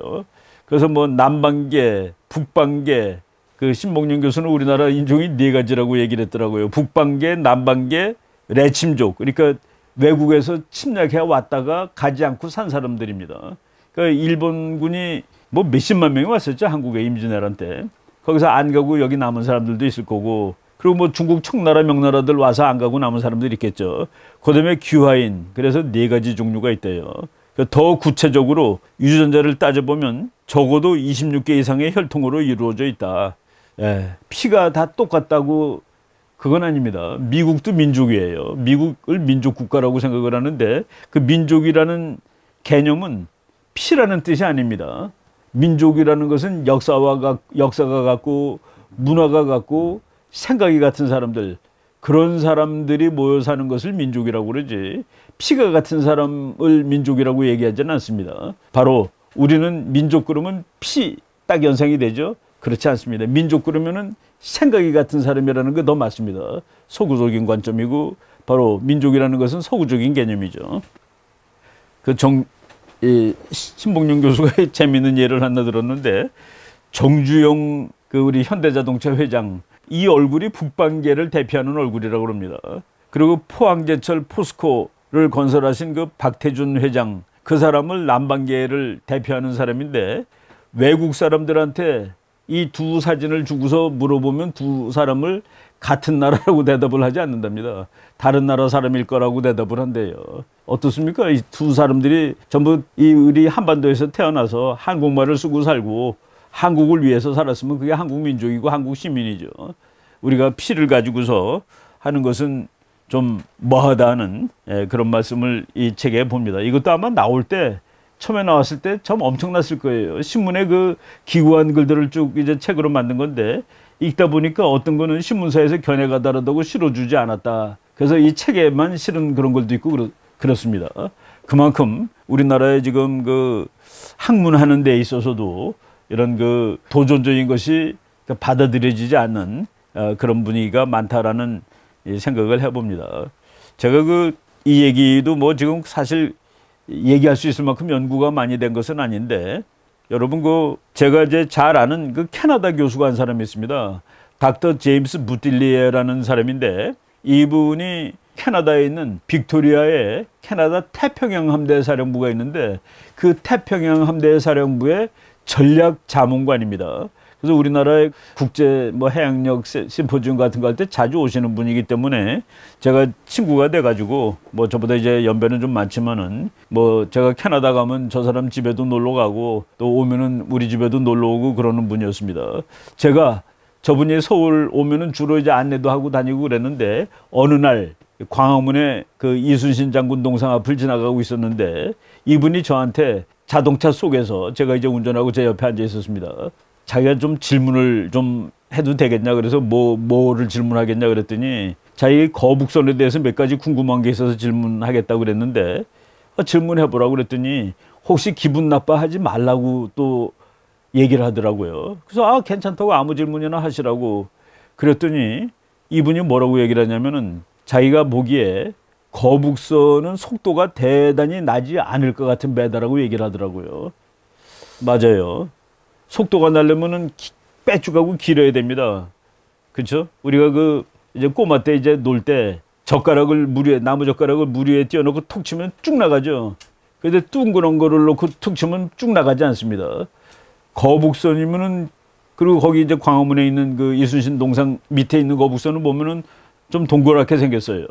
그래서 뭐 남방계, 북방계, 그 신봉년 교수는 우리나라 인종이 네 가지라고 얘기를 했더라고요. 북방계, 남방계, 레침족. 그러니까 외국에서 침략해 왔다가 가지 않고 산 사람들입니다. 그러니까 일본군이 뭐 몇십만 명이 왔었죠. 한국에 임진왜란 때. 거기서 안 가고 여기 남은 사람들도 있을 거고 그리고 뭐 중국 청나라 명나라들 와서 안 가고 남은 사람들이 있겠죠. 그다음에 귀화인 그래서 네 가지 종류가 있대요. 그러니까 더 구체적으로 유전자를 따져보면 적어도 26개 이상의 혈통으로 이루어져 있다. 예, 피가 다 똑같다고 그건 아닙니다. 미국도 민족이에요. 미국을 민족 국가라고 생각을 하는데 그 민족이라는 개념은 피라는 뜻이 아닙니다. 민족이라는 것은 역사와 가, 역사가 같고 문화가 같고 생각이 같은 사람들 그런 사람들이 모여 사는 것을 민족이라고 그러지 피가 같은 사람을 민족이라고 얘기하지는 않습니다. 바로 우리는 민족 그러면 피딱 연상이 되죠. 그렇지 않습니다. 민족 그러면은 생각이 같은 사람이라는 게 더 맞습니다. 서구적인 관점이고 바로 민족이라는 것은 서구적인 개념이죠. 그 정, 이 신봉룡 교수가 재미있는 예를 하나 들었는데 정주영 그 우리 현대자동차 회장 이 얼굴이 북방계를 대표하는 얼굴이라고 합니다. 그리고 포항제철 포스코 를 건설하신 그 박태준 회장 그 사람을 남방계를 대표하는 사람인데 외국 사람들한테 이 두 사진을 주고서 물어보면 두 사람을 같은 나라라고 대답을 하지 않는답니다. 다른 나라 사람일 거라고 대답을 한대요. 어떻습니까? 이 두 사람들이 전부 이 우리 한반도에서 태어나서 한국말을 쓰고 살고 한국을 위해서 살았으면 그게 한국 민족이고 한국 시민이죠. 우리가 피를 가지고서 하는 것은 좀 뭐하다는 예, 그런 말씀을 이 책에 봅니다. 이것도 아마 나올 때 처음에 나왔을 때참 엄청났을 거예요. 신문에 그 기구한 글들을 쭉 이제 책으로 만든 건데 읽다 보니까 어떤 거는 신문사에서 견해가 다르다고 실어주지 않았다. 그래서 이 책에만 실은 그런 글도 있고 그렇, 그렇습니다. 그만큼 우리나라에 지금 그 학문하는 데 있어서도 이런 그 도전적인 것이 그 받아들여지지 않는 어, 그런 분위기가 많다라는 생각을 해봅니다. 제가 그 이 얘기도 뭐 지금 사실 얘기할 수 있을 만큼 연구가 많이 된 것은 아닌데 여러분 그 제가 이제 잘 아는 그 캐나다 교수가 한 사람이 있습니다. 닥터 제임스 부틸리에라는 사람인데 이분이 캐나다에 있는 빅토리아에 캐나다 태평양 함대 사령부가 있는데 그 태평양 함대 사령부의 전략 자문관입니다. 그래서 우리나라의 국제 뭐 해양력 심포지움 같은 거 할 때 자주 오시는 분이기 때문에 제가 친구가 돼가지고 뭐 저보다 이제 연배는 좀 많지만은 뭐 제가 캐나다 가면 저 사람 집에도 놀러 가고 또 오면은 우리 집에도 놀러 오고 그러는 분이었습니다. 제가 저분이 서울 오면은 주로 이제 안내도 하고 다니고 그랬는데 어느 날 광화문에 그 이순신 장군 동상 앞을 지나가고 있었는데 이분이 저한테 자동차 속에서 제가 이제 운전하고 제 옆에 앉아 있었습니다. 자기가 좀 질문을 좀 해도 되겠냐 그래서 뭐 뭐를 질문하겠냐 그랬더니 자기 거북선에 대해서 몇 가지 궁금한 게 있어서 질문하겠다고 그랬는데 어, 질문해 보라고 그랬더니 혹시 기분 나빠하지 말라고 또 얘기를 하더라고요. 그래서 아 괜찮다고 아무 질문이나 하시라고 그랬더니 이분이 뭐라고 얘기를 하냐면은 자기가 보기에 거북선은 속도가 대단히 나지 않을 것 같은 메다라고 얘기를 하더라고요. 맞아요. 속도가 날려면은 빼쭉하고 길어야 됩니다. 그렇죠? 우리가 그 이제 꼬마 때 이제 놀 때 젓가락을 무리에 나무 젓가락을 무리에 띄워놓고 툭 치면 쭉 나가죠. 그런데 둥그런 거를 놓고 툭 치면 쭉 나가지 않습니다. 거북선이면은 그리고 거기 이제 광화문에 있는 그 이순신 동상 밑에 있는 거북선을 보면은 좀 동그랗게 생겼어요.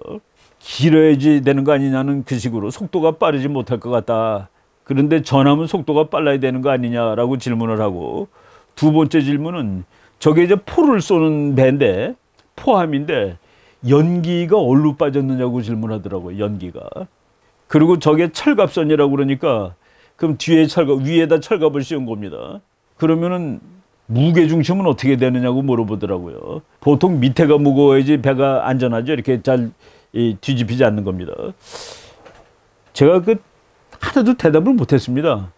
길어야지 되는 거 아니냐는 그 식으로 속도가 빠르지 못할 것 같다. 그런데 전하면 속도가 빨라야 되는 거 아니냐라고 질문을 하고 두 번째 질문은 저게 이제 포를 쏘는 배인데 포함인데 연기가 얼디로 빠졌느냐고 질문하더라고요. 연기가. 그리고 저게 철갑선이라고 그러니까 그럼 뒤에 철갑 위에다 철갑을 씌운 겁니다. 그러면은 무게 중심은 어떻게 되느냐고 물어보더라고요. 보통 밑에가 무거워야지 배가 안전하죠. 이렇게 잘 뒤집히지 않는 겁니다. 제가 그 하나도 대답을 못했습니다.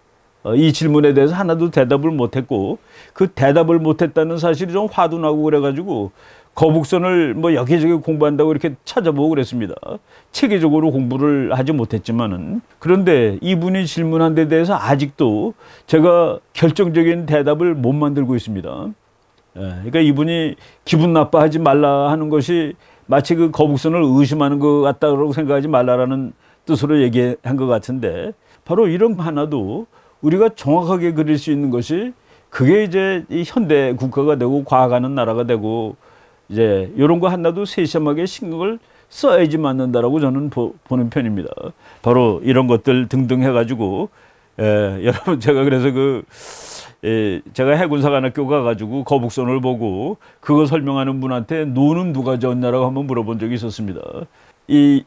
어, 이 질문에 대해서 하나도 대답을 못했고 그 대답을 못했다는 사실이 좀 화도 나고 그래가지고 거북선을 뭐 여기저기 공부한다고 이렇게 찾아보고 그랬습니다. 체계적으로 공부를 하지 못했지만은 그런데 이분이 질문한 데 대해서 아직도 제가 결정적인 대답을 못 만들고 있습니다. 예, 그러니까 이분이 기분 나빠하지 말라 하는 것이 마치 그 거북선을 의심하는 것 같다고 생각하지 말라라는 뜻으로 얘기한 것 같은데 바로 이런 하나도 우리가 정확하게 그릴 수 있는 것이 그게 이제 이 현대 국가가 되고 과학하는 나라가 되고 이제 이런 거 하나도 세심하게 신경을 써야지 맞는다라고 저는 보, 는 편입니다. 바로 이런 것들 등등 해가지고 에, 예, 여러분 제가 그래서 그 에, 예, 제가 해군사관학교 가가지고 거북선을 보고 그거 설명하는 분한테 노는 누가 졌냐라고 한번 물어본 적이 있었습니다. 이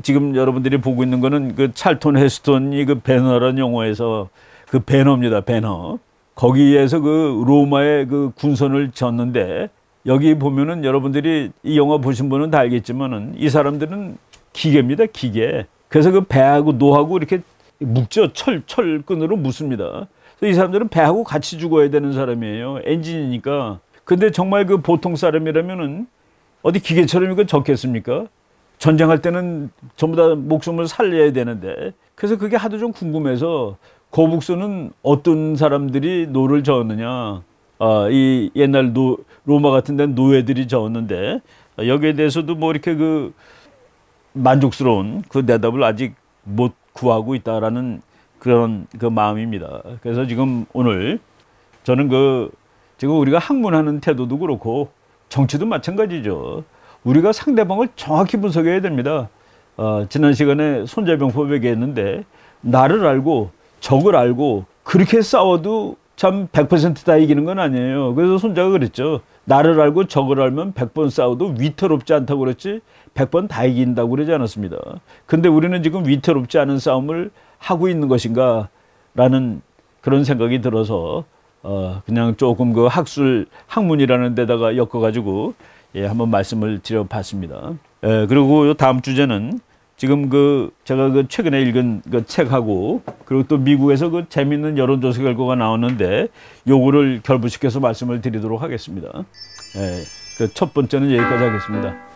지금 여러분들이 보고 있는 거는 그 찰톤 헤스톤이 그 배너라는 용어에서그 배너입니다. 배너. 거기에서 그 로마의 그 군선을 졌는데 여기 보면은 여러분들이 이 영화 보신 분은 다 알겠지만은 이 사람들은 기계입니다. 기계. 그래서 그 배하고 노하고 이렇게 묶죠. 철, 철끈으로 묶습니다. 그래서 이 사람들은 배하고 같이 죽어야 되는 사람이에요. 엔진이니까. 근데 정말 그 보통 사람이라면은 어디 기계처럼 이거 적겠습니까? 전쟁할 때는 전부 다 목숨을 살려야 되는데 그래서 그게 하도 좀 궁금해서 고북수는 어떤 사람들이 노를 저었느냐 아, 이 옛날 노, 로마 같은 데는 노예들이 저었는데 여기에 대해서도 뭐 이렇게 그 만족스러운 그 대답을 아직 못 구하고 있다라는 그런 그 마음입니다. 그래서 지금 오늘 저는 그 지금 우리가 학문하는 태도도 그렇고 정치도 마찬가지죠. 우리가 상대방을 정확히 분석해야 됩니다. 어, 지난 시간에 손자병법 얘기했는데 나를 알고 적을 알고 그렇게 싸워도 참 100%다 이기는 건 아니에요. 그래서 손자가 그랬죠. 나를 알고 적을 알면 100번 싸워도 위태롭지 않다고 그랬지 100번 다 이긴다고 그러지 않았습니다. 근데 우리는 지금 위태롭지 않은 싸움을 하고 있는 것인가 라는 그런 생각이 들어서 어 그냥 조금 그 학술 학문이라는 데다가 엮어가지고 예, 한번 말씀을 드려봤습니다. 예, 그리고 다음 주제는 지금 그 제가 그 최근에 읽은 그 책하고 그리고 또 미국에서 그 재밌는 여론조사 결과가 나왔는데 요거를 결부시켜서 말씀을 드리도록 하겠습니다. 예, 그 첫 번째는 여기까지 하겠습니다.